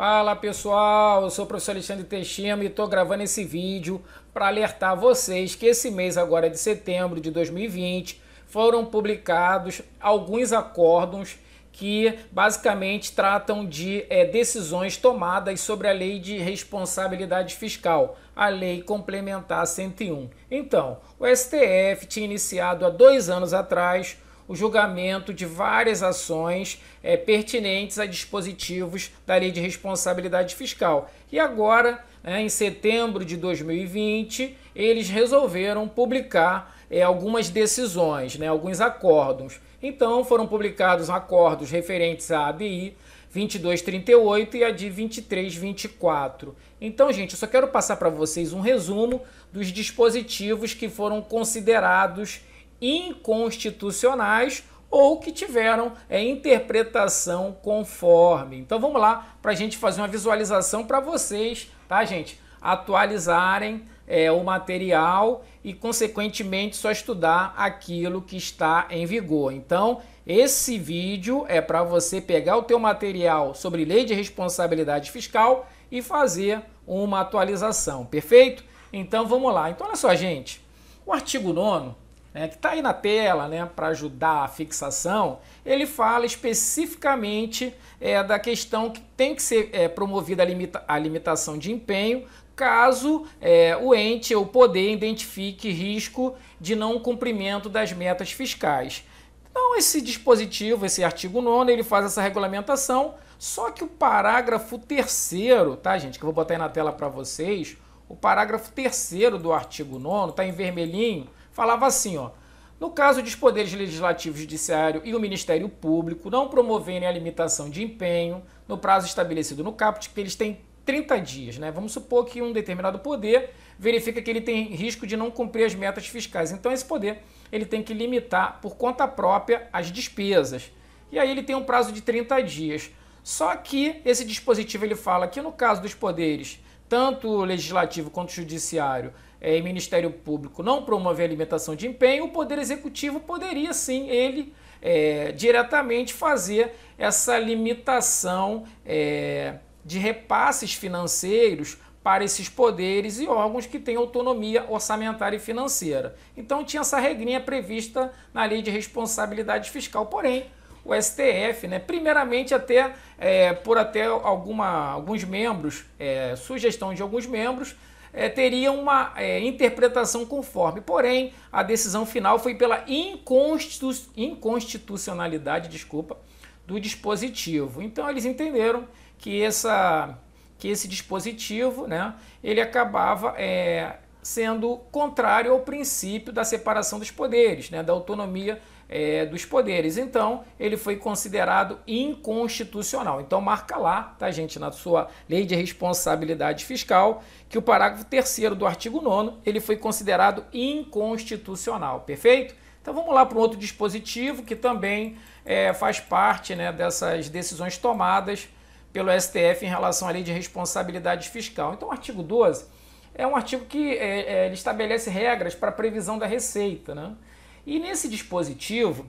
Fala pessoal, eu sou o professor Alexandre Teixeira e estou gravando esse vídeo para alertar vocês que esse mês agora de setembro de 2020 foram publicados alguns acórdons que basicamente tratam de é, decisões tomadas sobre a Lei de Responsabilidade Fiscal, a Lei Complementar 101. Então, o STF tinha iniciado há dois anos atrás o julgamento de várias ações é, pertinentes a dispositivos da Lei de Responsabilidade Fiscal. E agora, né, em setembro de 2020, eles resolveram publicar é, algumas decisões, né, alguns acordos. Então, foram publicados acordos referentes à ABI 2238 e a de 2324. Então, gente, eu só quero passar para vocês um resumo dos dispositivos que foram considerados inconstitucionais ou que tiveram é, interpretação conforme. Então vamos lá para a gente fazer uma visualização para vocês, tá, gente? Atualizarem é, o material e, consequentemente, só estudar aquilo que está em vigor. Então, esse vídeo é para você pegar o teu material sobre lei de responsabilidade fiscal e fazer uma atualização, perfeito? Então vamos lá. Então, olha só, gente. O artigo 9 né, que está aí na tela né, para ajudar a fixação, ele fala especificamente é, da questão que tem que ser é, promovida a, limita a, limitação de empenho caso é, o ente ou poder identifique risco de não cumprimento das metas fiscais. Então, esse dispositivo, esse artigo 9, ele faz essa regulamentação, só que o parágrafo terceiro, tá, gente, que eu vou botar aí na tela para vocês, o parágrafo terceiro do artigo 9 está em vermelhinho, falava assim, ó. No caso dos poderes legislativo, judiciário e o Ministério Público não promoverem a limitação de empenho no prazo estabelecido no caput, que eles têm 30 dias, né? Vamos supor que um determinado poder verifica que ele tem risco de não cumprir as metas fiscais. Então esse poder, ele tem que limitar por conta própria as despesas. E aí ele tem um prazo de 30 dias. Só que esse dispositivo ele fala que no caso dos poderes tanto legislativo quanto judiciário é, e Ministério Público não promover alimentação de empenho, o Poder Executivo poderia sim, ele, é, diretamente fazer essa limitação é, de repasses financeiros para esses poderes e órgãos que têm autonomia orçamentária e financeira. Então tinha essa regrinha prevista na Lei de Responsabilidade Fiscal, porém o STF, né? primeiramente até é, por até alguma, alguns membros, é, sugestão de alguns membros, é, teria uma é, interpretação conforme. Porém, a decisão final foi pela inconstitu inconstitucionalidade, desculpa, do dispositivo. Então eles entenderam que, essa, que esse dispositivo, né, ele acabava é, sendo contrário ao princípio da separação dos poderes, né, da autonomia é, dos poderes. Então, ele foi considerado inconstitucional. Então, marca lá, tá, gente, na sua lei de responsabilidade fiscal, que o parágrafo 3 do artigo 9 ele foi considerado inconstitucional, perfeito? Então vamos lá para um outro dispositivo que também é, faz parte né, dessas decisões tomadas pelo STF em relação à lei de responsabilidade fiscal. Então o artigo 12 é um artigo que é, é, estabelece regras para a previsão da receita. Né? E nesse dispositivo,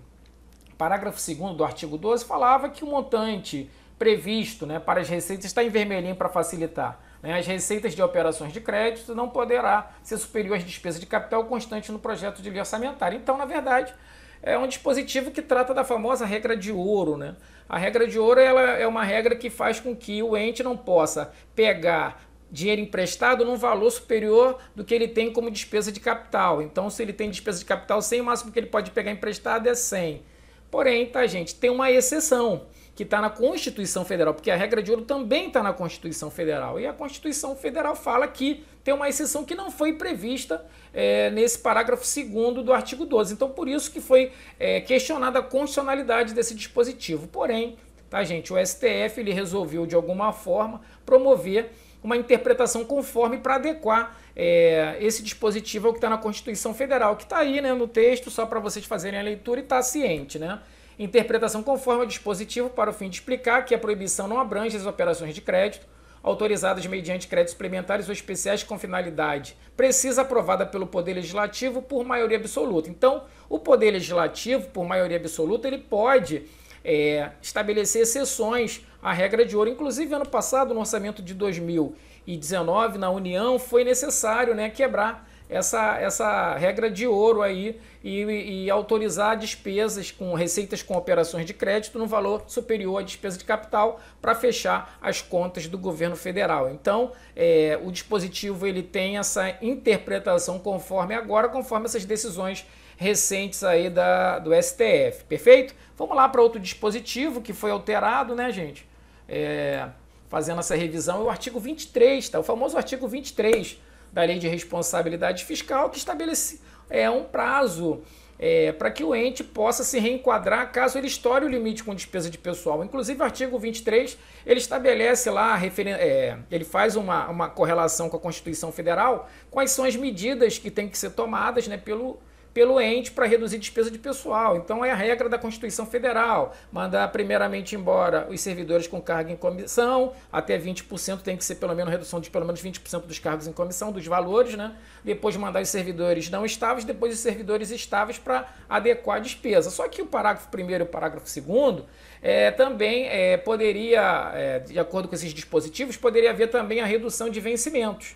parágrafo 2 do artigo 12 falava que o montante previsto né, para as receitas está em vermelhinho para facilitar. Né, as receitas de operações de crédito não poderá ser superior às despesas de capital constante no projeto de lei orçamentária. Então, na verdade, é um dispositivo que trata da famosa regra de ouro. Né? A regra de ouro ela é uma regra que faz com que o ente não possa pegar dinheiro emprestado num valor superior do que ele tem como despesa de capital. Então, se ele tem despesa de capital 100, o máximo que ele pode pegar emprestado é 100. Porém, tá, gente, tem uma exceção que está na Constituição Federal, porque a regra de ouro também está na Constituição Federal. E a Constituição Federal fala que tem uma exceção que não foi prevista é, nesse parágrafo 2 do artigo 12. Então, por isso que foi é, questionada a constitucionalidade desse dispositivo. Porém, tá, gente, o STF ele resolveu, de alguma forma, promover uma interpretação conforme para adequar é, esse dispositivo ao que está na Constituição Federal, que está aí né, no texto, só para vocês fazerem a leitura e estar tá ciente, né? Interpretação conforme ao dispositivo para o fim de explicar que a proibição não abrange as operações de crédito autorizadas mediante créditos suplementares ou especiais com finalidade precisa aprovada pelo Poder Legislativo por maioria absoluta. Então, o Poder Legislativo, por maioria absoluta, ele pode é, estabelecer exceções a regra de ouro. Inclusive, ano passado, no orçamento de 2019, na União, foi necessário né, quebrar essa, essa regra de ouro aí e, e, autorizar despesas com receitas com operações de crédito no valor superior à despesa de capital para fechar as contas do governo federal. Então, é, o dispositivo ele tem essa interpretação conforme agora, conforme essas decisões recentes aí da, do STF, perfeito? Vamos lá para outro dispositivo que foi alterado, né, gente? é, fazendo essa revisão é o artigo 23, tá? o famoso artigo 23 da Lei de Responsabilidade Fiscal, que estabelece é, um prazo é, para que o ente possa se reenquadrar caso ele estoure o limite com despesa de pessoal. Inclusive, o artigo 23, ele estabelece lá, é, ele faz uma, uma correlação com a Constituição Federal, quais são as medidas que têm que ser tomadas né, pelo pelo ente para reduzir despesa de pessoal. Então é a regra da Constituição Federal, mandar primeiramente embora os servidores com carga em comissão, até 20% tem que ser pelo menos redução de pelo menos 20% dos cargos em comissão, dos valores, né? Depois mandar os servidores não estáveis, depois os servidores estáveis para adequar a despesa. Só que o parágrafo primeiro e o parágrafo segundo é, também é, poderia, é, de acordo com esses dispositivos, poderia haver também a redução de vencimentos.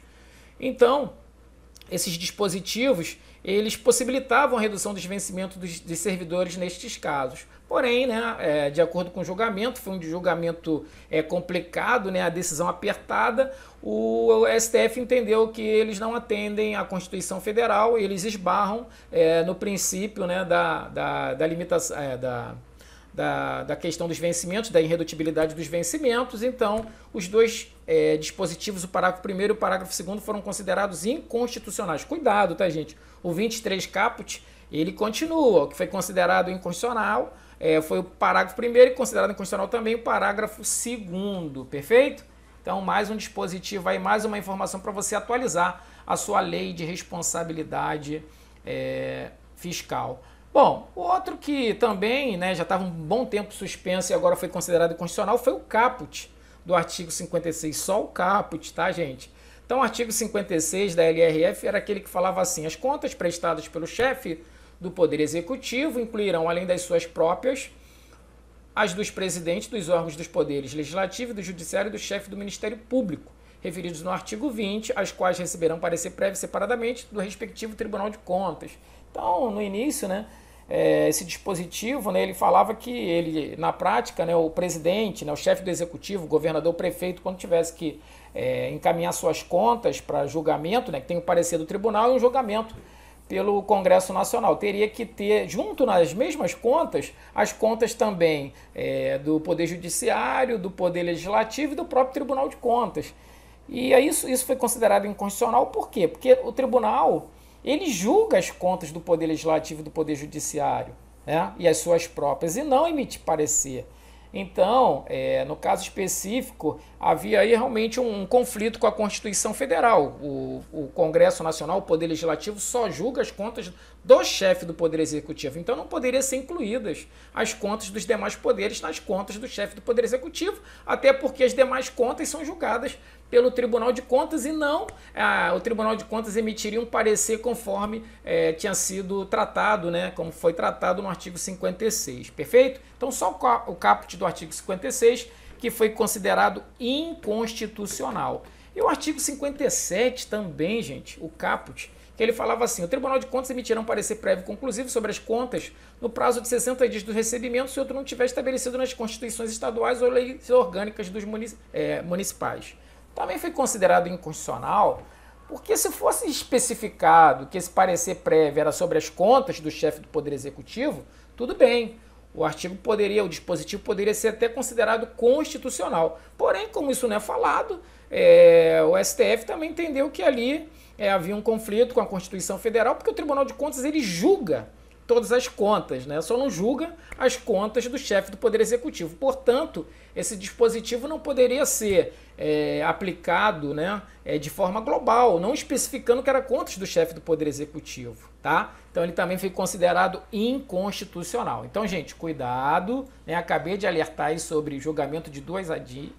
Então, esses dispositivos eles possibilitavam a redução dos vencimentos dos, dos servidores nestes casos. Porém, né, é, de acordo com o julgamento, foi um julgamento é, complicado, né, a decisão apertada, o STF entendeu que eles não atendem à Constituição Federal, eles esbarram é, no princípio né, da, da, da limitação. É, da da, da questão dos vencimentos, da irredutibilidade dos vencimentos. Então, os dois é, dispositivos, o parágrafo primeiro e o parágrafo segundo, foram considerados inconstitucionais. Cuidado, tá, gente? O 23 caput, ele continua. O que foi considerado inconstitucional é, foi o parágrafo primeiro e considerado inconstitucional também o parágrafo segundo, perfeito? Então, mais um dispositivo aí, mais uma informação para você atualizar a sua lei de responsabilidade é, fiscal. Bom, o outro que também né, já estava um bom tempo suspenso e agora foi considerado constitucional foi o caput do artigo 56, só o caput, tá, gente? Então, o artigo 56 da LRF era aquele que falava assim: as contas prestadas pelo chefe do Poder Executivo incluirão, além das suas próprias, as dos presidentes dos órgãos dos poderes legislativo, do judiciário e do chefe do Ministério Público, referidos no artigo 20, as quais receberão parecer prévio separadamente do respectivo Tribunal de Contas. Então, no início, né? é, esse dispositivo, né, ele falava que ele, na prática, né, o presidente, né, o chefe do executivo, o governador, o prefeito, quando tivesse que é, encaminhar suas contas para julgamento, né, que tem o um parecer do tribunal e um julgamento pelo Congresso Nacional. Teria que ter, junto nas mesmas contas, as contas também é, do Poder Judiciário, do Poder Legislativo e do próprio Tribunal de Contas. E isso, isso foi considerado inconstitucional por quê? Porque o tribunal ele julga as contas do Poder Legislativo e do Poder Judiciário né? e as suas próprias, e não emite parecer. Então, é, no caso específico, havia aí realmente um, um conflito com a Constituição Federal. O, o, Congresso Nacional, o Poder Legislativo, só julga as contas do chefe do Poder Executivo. Então, não poderiam ser incluídas as contas dos demais poderes nas contas do chefe do Poder Executivo, até porque as demais contas são julgadas pelo Tribunal de Contas e não ah, o Tribunal de Contas emitiria um parecer conforme eh, tinha sido tratado, né, como foi tratado no artigo 56, perfeito? Então só o, o caput do artigo 56 que foi considerado inconstitucional. E o artigo 57 também, gente, o caput, que ele falava assim: o Tribunal de Contas emitirá um parecer prévio conclusivo sobre as contas no prazo de 60 dias do recebimento, se outro não tiver estabelecido nas constituições estaduais ou leis orgânicas dos munici é, municipais também foi considerado inconstitucional, porque se fosse especificado que esse parecer prévio era sobre as contas do chefe do Poder Executivo, tudo bem. O artigo poderia, o dispositivo poderia ser até considerado constitucional. Porém, como isso não é falado, é, o STF também entendeu que ali é, havia um conflito com a Constituição Federal, porque o Tribunal de Contas ele julga todas as contas, né? Só não julga as contas do chefe do Poder Executivo. Portanto, esse dispositivo não poderia ser é, aplicado, né, é, de forma global, não especificando que era contas do chefe do Poder Executivo, tá? Então ele também foi considerado inconstitucional. Então, gente, cuidado, né? Acabei de alertar aí sobre julgamento de duas adi.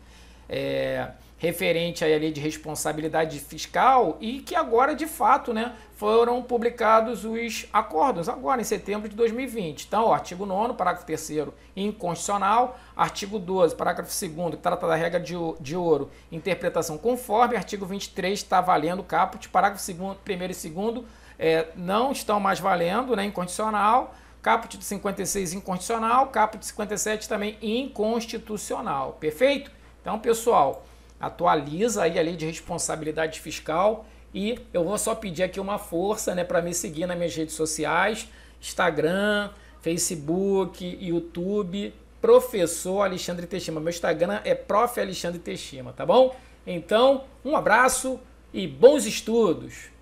É, referente aí lei de responsabilidade fiscal e que agora de fato, né, foram publicados os acordos agora em setembro de 2020. Então, ó, artigo 9 parágrafo 3 inconstitucional, artigo 12, parágrafo 2 que trata da regra de, de ouro, interpretação conforme, artigo 23 está valendo caput, parágrafo 1 primeiro e 2 é, não estão mais valendo, né, incondicional. Caput de 56 incondicional, caput de 57 também inconstitucional. Perfeito? Então, pessoal, atualiza aí a lei de responsabilidade fiscal e eu vou só pedir aqui uma força, né, para me seguir nas minhas redes sociais, Instagram, Facebook, YouTube, professor Alexandre Teixeira. Meu Instagram é prof Alexandre Teixeira, tá bom? Então, um abraço e bons estudos.